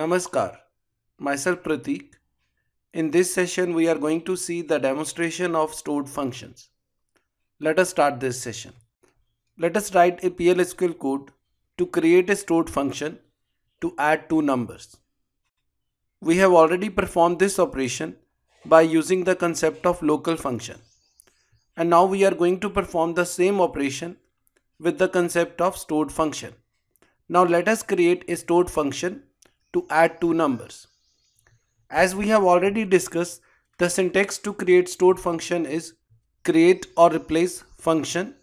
Namaskar, myself Pratik. In this session, we are going to see the demonstration of stored functions. Let us start this session. Let us write a PLSQL code to create a stored function to add two numbers. We have already performed this operation by using the concept of local function. And now we are going to perform the same operation with the concept of stored function. Now let us create a stored function to add two numbers. As we have already discussed, the syntax to create stored function is create or replace function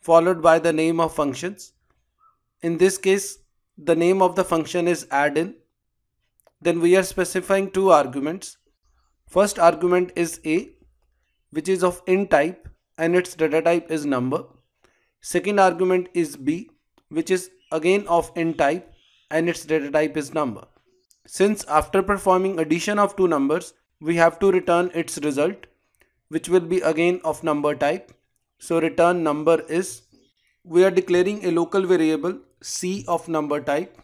followed by the name of functions. In this case, the name of the function is add in. Then we are specifying two arguments. First argument is a which is of int type and its data type is number. Second argument is b which is again of int type and its data type is number. Since after performing addition of two numbers, we have to return its result, which will be again of number type. So return number is, we are declaring a local variable C of number type.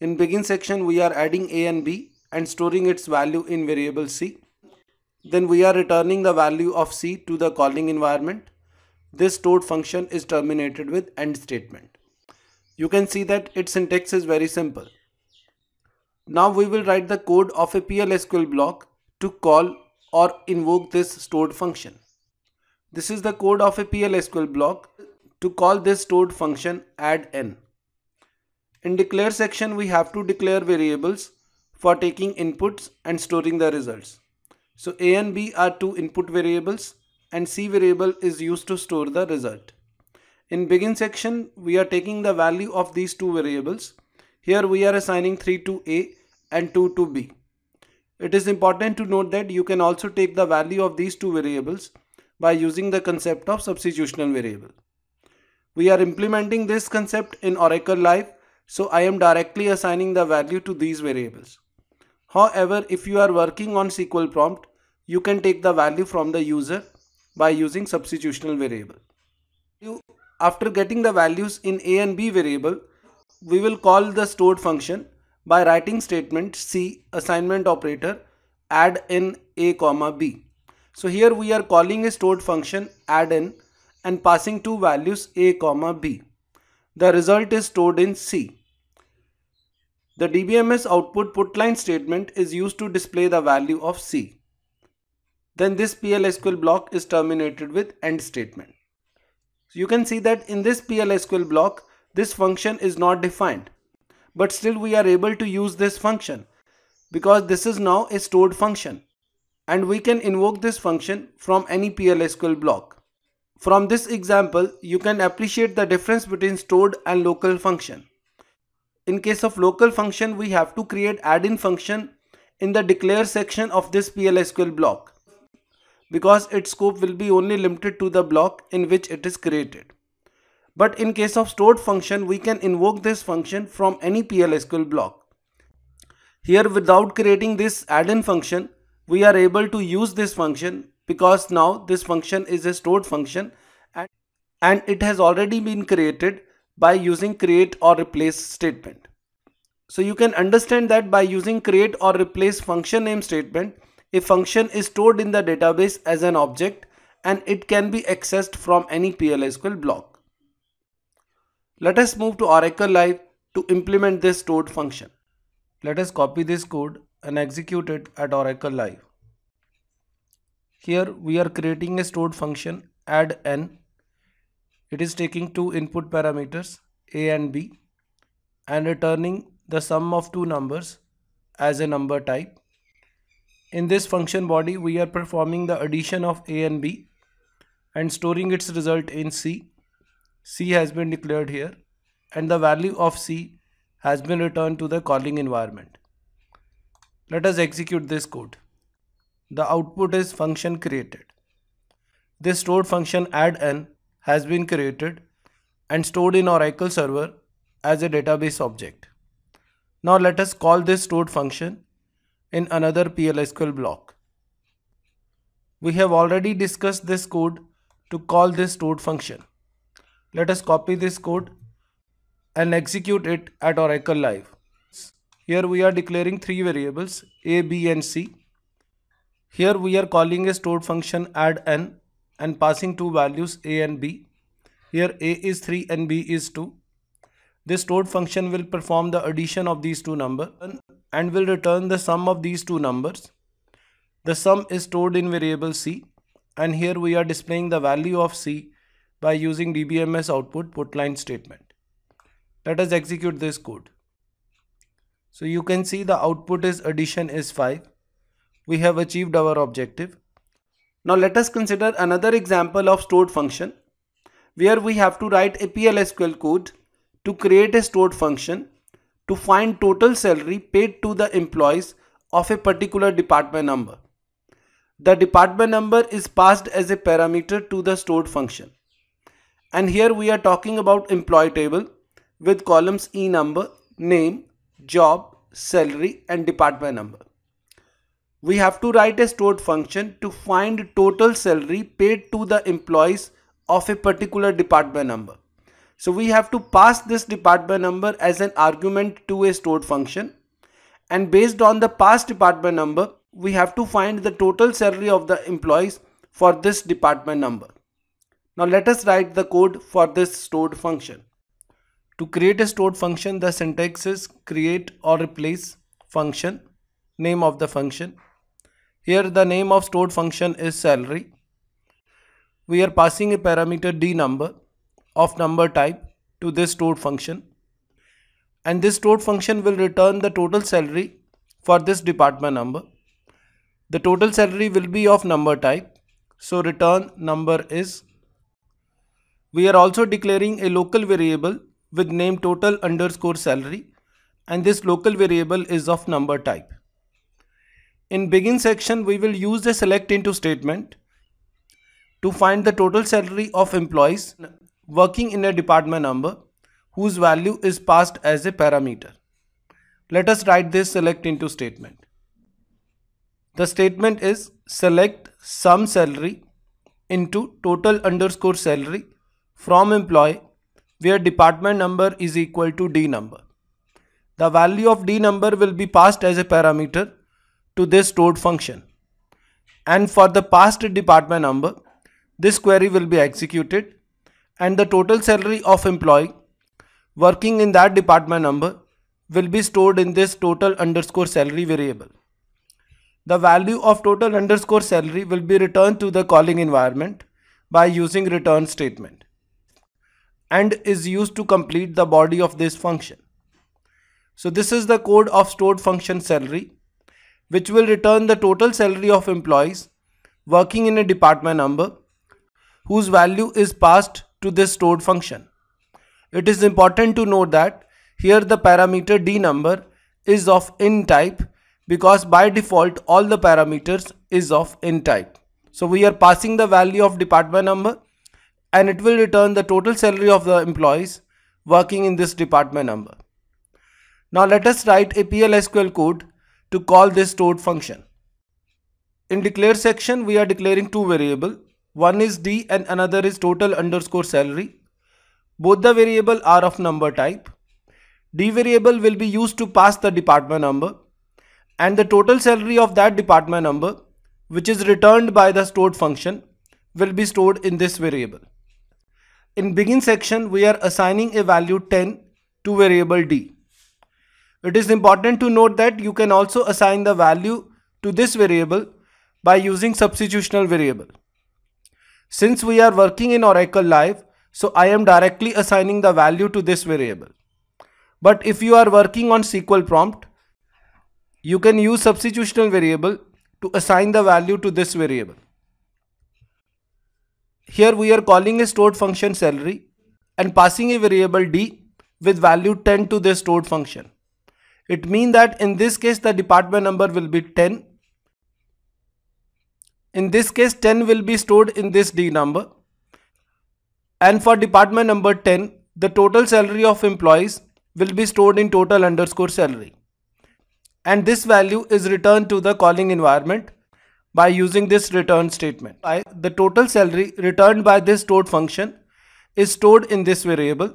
In begin section, we are adding A and B and storing its value in variable C. Then we are returning the value of C to the calling environment. This stored function is terminated with end statement you can see that its syntax is very simple. Now we will write the code of a PLSQL block to call or invoke this stored function. This is the code of a PLSQL block to call this stored function add n. In declare section we have to declare variables for taking inputs and storing the results. So a and b are two input variables and c variable is used to store the result. In begin section, we are taking the value of these two variables. Here we are assigning 3 to A and 2 to B. It is important to note that you can also take the value of these two variables by using the concept of substitutional variable. We are implementing this concept in Oracle Live, so I am directly assigning the value to these variables. However, if you are working on SQL prompt, you can take the value from the user by using substitutional variable. After getting the values in a and b variable, we will call the stored function by writing statement c assignment operator add in a comma b. So here we are calling a stored function add in and passing two values a comma b. The result is stored in c. The DBMS output putline statement is used to display the value of c. Then this PLSQL block is terminated with end statement. So you can see that in this PLSQL block, this function is not defined, but still we are able to use this function because this is now a stored function and we can invoke this function from any PLSQL block. From this example, you can appreciate the difference between stored and local function. In case of local function, we have to create add-in function in the declare section of this PLSQL block because its scope will be only limited to the block in which it is created. But in case of stored function, we can invoke this function from any PLSQL block. Here without creating this add-in function, we are able to use this function because now this function is a stored function and, and it has already been created by using create or replace statement. So you can understand that by using create or replace function name statement, a function is stored in the database as an object and it can be accessed from any PLSQL block. Let us move to Oracle Live to implement this stored function. Let us copy this code and execute it at Oracle Live. Here we are creating a stored function add n. It is taking two input parameters a and b and returning the sum of two numbers as a number type. In this function body, we are performing the addition of a and b and storing its result in c. c has been declared here and the value of c has been returned to the calling environment. Let us execute this code. The output is function created. This stored function addn has been created and stored in Oracle server as a database object. Now let us call this stored function in another PLSQL block. We have already discussed this code to call this stored function. Let us copy this code and execute it at Oracle Live. Here we are declaring three variables a, b and c. Here we are calling a stored function add n and passing two values a and b. Here a is 3 and b is 2. This stored function will perform the addition of these two numbers and will return the sum of these two numbers. The sum is stored in variable C and here we are displaying the value of C by using dbms output putline statement. Let us execute this code. So you can see the output is addition is 5. We have achieved our objective. Now let us consider another example of stored function where we have to write a PLSQL code to create a stored function to find total salary paid to the employees of a particular department number. The department number is passed as a parameter to the stored function. And here we are talking about employee table with columns E number, name, job, salary and department number. We have to write a stored function to find total salary paid to the employees of a particular department number. So we have to pass this department number as an argument to a stored function. And based on the past department number, we have to find the total salary of the employees for this department number. Now let us write the code for this stored function. To create a stored function, the syntax is create or replace function, name of the function. Here the name of stored function is salary. We are passing a parameter d number of number type to this stored function and this stored function will return the total salary for this department number. The total salary will be of number type so return number is. We are also declaring a local variable with name total underscore salary and this local variable is of number type. In begin section we will use the select into statement to find the total salary of employees working in a department number whose value is passed as a parameter. Let us write this select into statement. The statement is select sum salary into total underscore salary from employee where department number is equal to D number. The value of D number will be passed as a parameter to this stored function. And for the past department number, this query will be executed and the total salary of employee working in that department number will be stored in this total underscore salary variable. The value of total underscore salary will be returned to the calling environment by using return statement and is used to complete the body of this function. So this is the code of stored function salary which will return the total salary of employees working in a department number whose value is passed to this stored function. It is important to note that here the parameter d number is of in type because by default all the parameters is of in type. So we are passing the value of department number and it will return the total salary of the employees working in this department number. Now let us write a PL SQL code to call this stored function. In declare section we are declaring two variable one is D and another is total underscore salary. Both the variable are of number type. D variable will be used to pass the department number and the total salary of that department number which is returned by the stored function will be stored in this variable. In begin section, we are assigning a value 10 to variable D. It is important to note that you can also assign the value to this variable by using substitutional variable. Since we are working in Oracle Live, so I am directly assigning the value to this variable. But if you are working on SQL prompt, you can use substitutional variable to assign the value to this variable. Here we are calling a stored function salary and passing a variable d with value 10 to this stored function. It means that in this case the department number will be 10 in this case, 10 will be stored in this D number. And for department number 10, the total salary of employees will be stored in total underscore salary. And this value is returned to the calling environment by using this return statement. I, the total salary returned by this stored function is stored in this variable.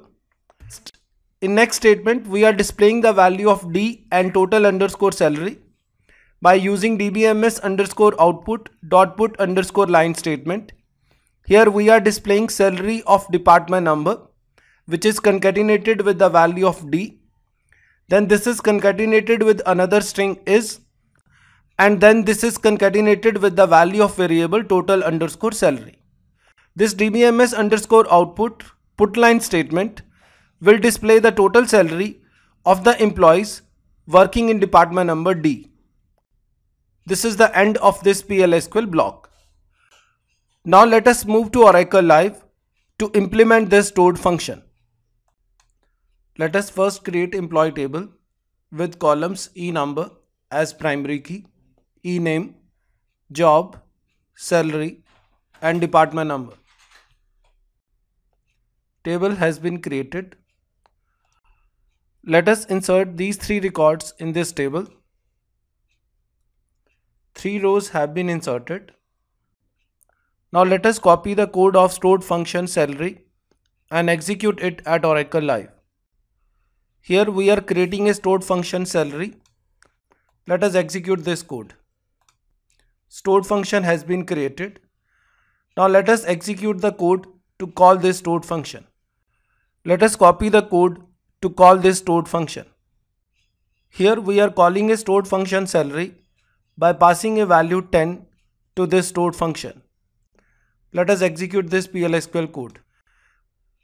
In next statement, we are displaying the value of D and total underscore salary by using dbms underscore output dot put underscore line statement. Here we are displaying salary of department number which is concatenated with the value of d. Then this is concatenated with another string is and then this is concatenated with the value of variable total underscore salary. This dbms underscore output put line statement will display the total salary of the employees working in department number D. This is the end of this PLSQL block. Now let us move to Oracle Live to implement this stored function. Let us first create employee table with columns e number as primary key, e name, job, salary and department number. Table has been created. Let us insert these three records in this table Three rows have been inserted. Now let us copy the code of stored function salary and execute it at Oracle Live. Here we are creating a stored function salary. Let us execute this code. Stored function has been created. Now let us execute the code to call this stored function. Let us copy the code to call this stored function. Here we are calling a stored function salary by passing a value 10 to this stored function. Let us execute this PLSQL code.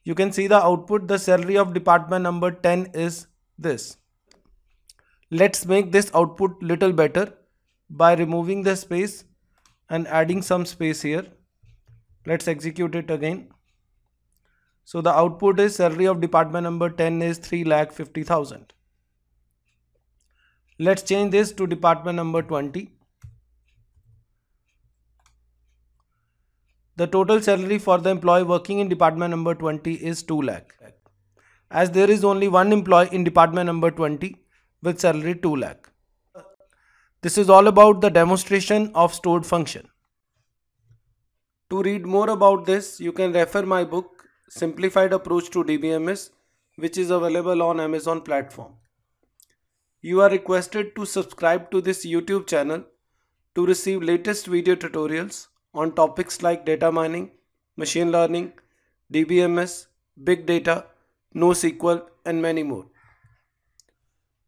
You can see the output, the salary of department number 10 is this. Let's make this output little better by removing the space and adding some space here. Let's execute it again. So the output is salary of department number 10 is 3 lakh 50,000 let's change this to department number 20 the total salary for the employee working in department number 20 is 2 lakh as there is only one employee in department number 20 with salary 2 lakh this is all about the demonstration of stored function to read more about this, you can refer my book Simplified Approach to DBMS which is available on Amazon platform. You are requested to subscribe to this YouTube channel to receive latest video tutorials on topics like data mining, machine learning, DBMS, big data, NoSQL and many more.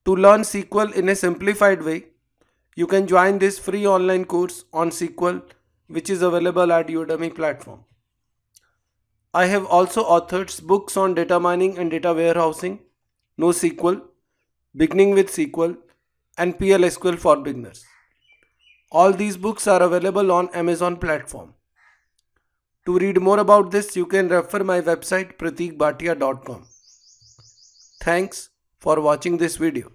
To learn SQL in a simplified way, you can join this free online course on SQL which is available at Udemy platform. I have also authored books on data mining and data warehousing, NoSQL, beginning with SQL, and PLSQL for beginners. All these books are available on Amazon platform. To read more about this, you can refer my website pratikbhatia.com. Thanks for watching this video.